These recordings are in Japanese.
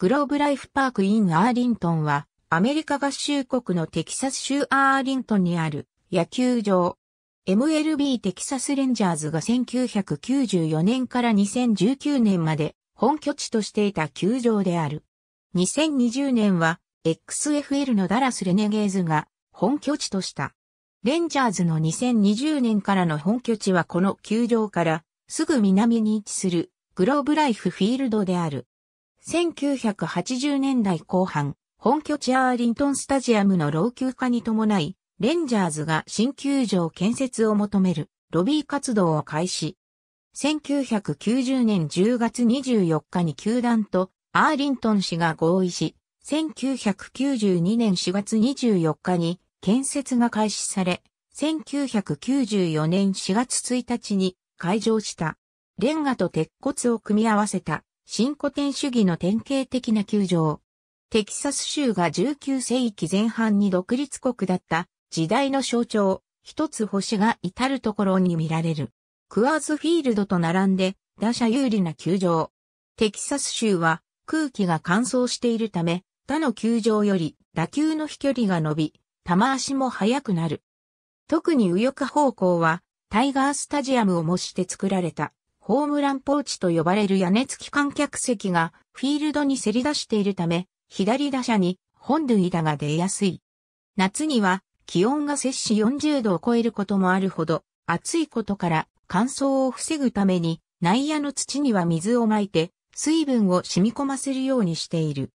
グローブライフパークインアーリントンは、アメリカ合衆国のテキサス州アーリントンにある野球場。MLB テキサスレンジャーズが1994年から2019年まで本拠地としていた球場である。2020年は XFL のダラスレネゲーズが本拠地とした。レンジャーズの2020年からの本拠地はこの球場からすぐ南に位置するグローブライフフィールドである。1980年代後半、本拠地アーリントンスタジアムの老朽化に伴い、レンジャーズが新球場建設を求めるロビー活動を開始。1990年10月24日に球団とアーリントン氏が合意し、1992年4月24日に建設が開始され、1994年4月1日に開場した。レンガと鉄骨を組み合わせた新古典主義の典型的な球場。テキサス州が19世紀前半に独立国だった時代の象徴、一つ星が至るところに見られる。クアーズフィールドと並んで打者有利な球場。テキサス州は空気が乾燥しているため、他の球場より打球の飛距離が伸び、球足も速くなる。特に右翼方向はタイガースタジアムを模して作られた。ホームランポーチと呼ばれる屋根付き観客席がフィールドにせり出しているため、左打者に本塁打が出やすい。夏には気温が摂氏40度を超えることもあるほど、暑いことから乾燥を防ぐために内野の土には水をまいて水分を染み込ませるようにしている。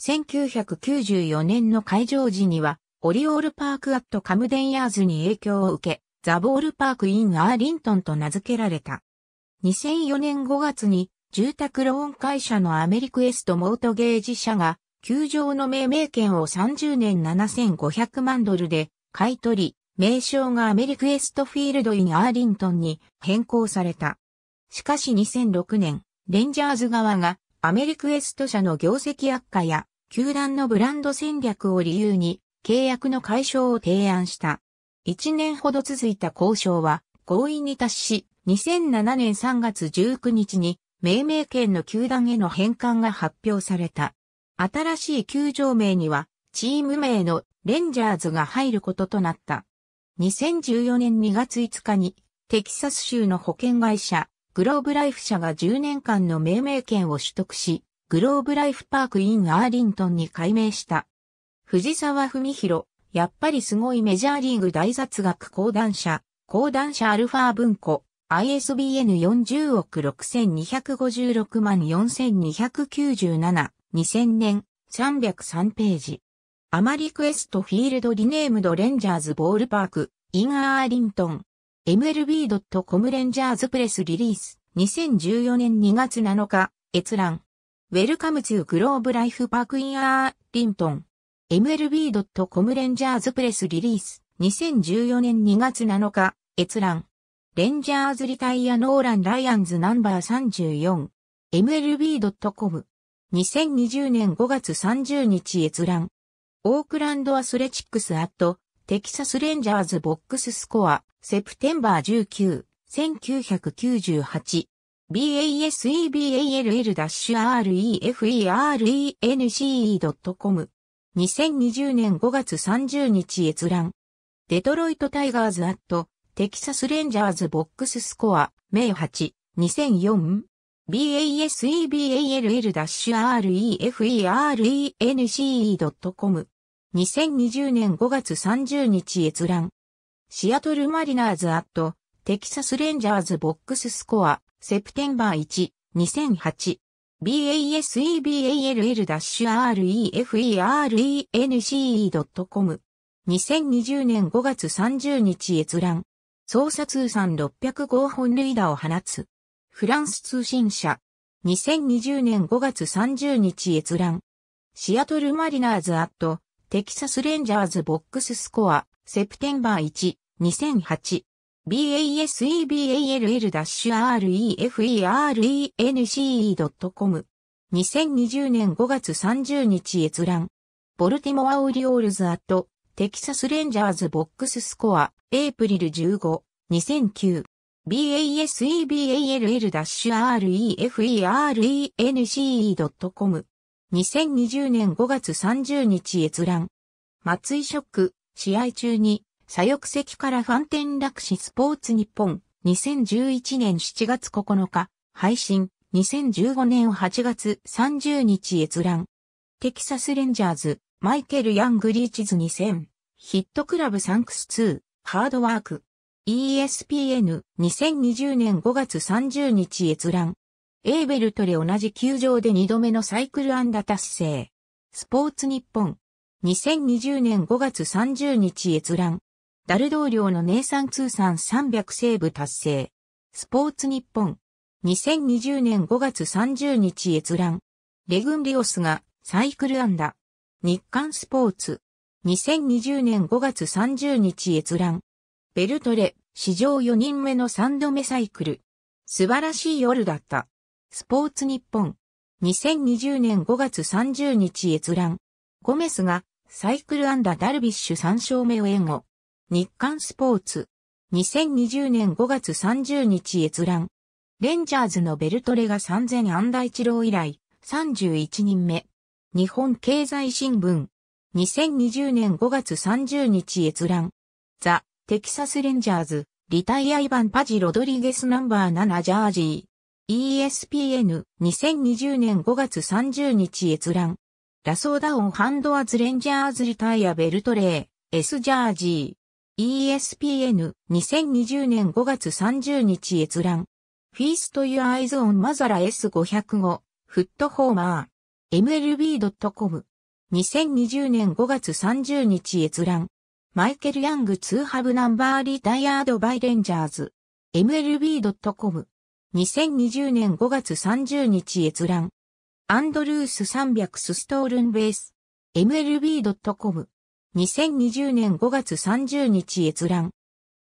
1994年の開場時にはオリオールパークアットカムデンヤーズに影響を受け、ザボールパークインアーリントンと名付けられた。2004年5月に住宅ローン会社のアメリクエストモートゲージ社が球場の命名権を30年7500万ドルで買い取り、名称がアメリクエストフィールドインアーリントンに変更された。しかし2006年、レンジャーズ側がアメリクエスト社の業績悪化や球団のブランド戦略を理由に契約の解消を提案した。1年ほど続いた交渉は合意に達し、2007年3月19日に命名権の球団への返還が発表された。新しい球場名にはチーム名のレンジャーズが入ることとなった。2014年2月5日にテキサス州の保険会社グローブライフ社が10年間の命名権を取得し、グローブライフパークインアーリントンに改名した。藤沢文弘、やっぱりすごいメジャーリーグ大雑学講談社、講談社アルファ文庫、ISBN 40億6256万4297、2000年、303ページ。アマリクエストフィールドリネームドレンジャーズボールパーク、インアーリントン。MLB.com レンジャーズプレスリリース。2014年2月7日、閲覧。ウェルカムツーグローブライフパークインアーリントン。MLB.com レンジャーズプレスリリース。2014年2月7日、閲覧。レンジャーズリタイアノーラン・ライアンズナンバー 34MLB.com 2020年5月30日閲覧オークランドアスレチックスアットテキサスレンジャーズボックススコアセプテンバー19 1998 baseball-ref.erence.com 2020年5月30日閲覧デトロイトタイガーズアットテキサスレンジャーズボックススコア、名8、2004。baseball-ref-erence.com 2020年5月30日閲覧。シアトルマリナーズアット、テキサスレンジャーズボックススコア、セプテンバー1、2008。baseball-ref-erence.com 2020年5月30日閲覧。操作通算605本塁打を放つ。フランス通信社。2020年5月30日閲覧。シアトルマリナーズアット、テキサスレンジャーズボックススコア、セプテンバー1、2008。baseball-ref-erence.com。2020年5月30日閲覧。ボルティモアオリオールズアット、テキサスレンジャーズボックススコア、エイプリル15、2009。baseball-ref-erence.com 2020年5月30日閲覧。松井ショック、試合中に、左翼席からファン転落しスポーツ日本、2011年7月9日、配信、2015年8月30日閲覧。テキサスレンジャーズ、マイケル・ヤングリーチズ2000、ヒットクラブサンクス2、ハードワーク。ESPN、2020年5月30日閲覧。エーベルトレ同じ球場で2度目のサイクルアンダ達成。スポーツ日本。2020年5月30日閲覧。ダル同僚のネイサン通算300セーブ達成。スポーツ日本。2020年5月30日閲覧。レグンリオスがサイクルアンダ。日刊スポーツ。2020年5月30日閲覧。ベルトレ、史上4人目の3度目サイクル。素晴らしい夜だった。スポーツ日本。2020年5月30日閲覧。ゴメスがサイクルアンダダルビッシュ3勝目を援護。日刊スポーツ。2020年5月30日閲覧。レンジャーズのベルトレが3000アンダ一郎以来31人目。日本経済新聞。2020年5月30日閲覧。ザ・テキサスレンジャーズ、リタイアイバン・パジ・ロドリゲスナンバー7ジャージー。ESPN、2020年5月30日閲覧。ラソーダオン・ハンドアズ・レンジャーズ・リタイア・ベルトレー、S ジャージー。ESPN、2020年5月30日閲覧。フィースト・ユア・アイズ・オン・マザラ S505、フット・ホーマー。MLB.com。2020年5月30日閲覧。マイケル・ヤングツーハブナンバーリタイアードバイレンジャーズ。MLB.com。2020年5月30日閲覧。アンドルース300スストールンベース。MLB.com。2020年5月30日閲覧。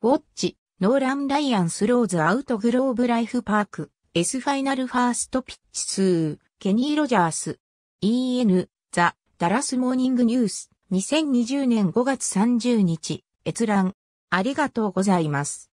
ウォッチ、ノーラン・ライアンス・ローズ・アウト・グローブ・ライフ・パーク、S ファイナル・ファースト・ピッチス。ケニー・ロジャース。EN、ザ・ダラスモーニングニュース、2020年5月30日、閲覧。ありがとうございます。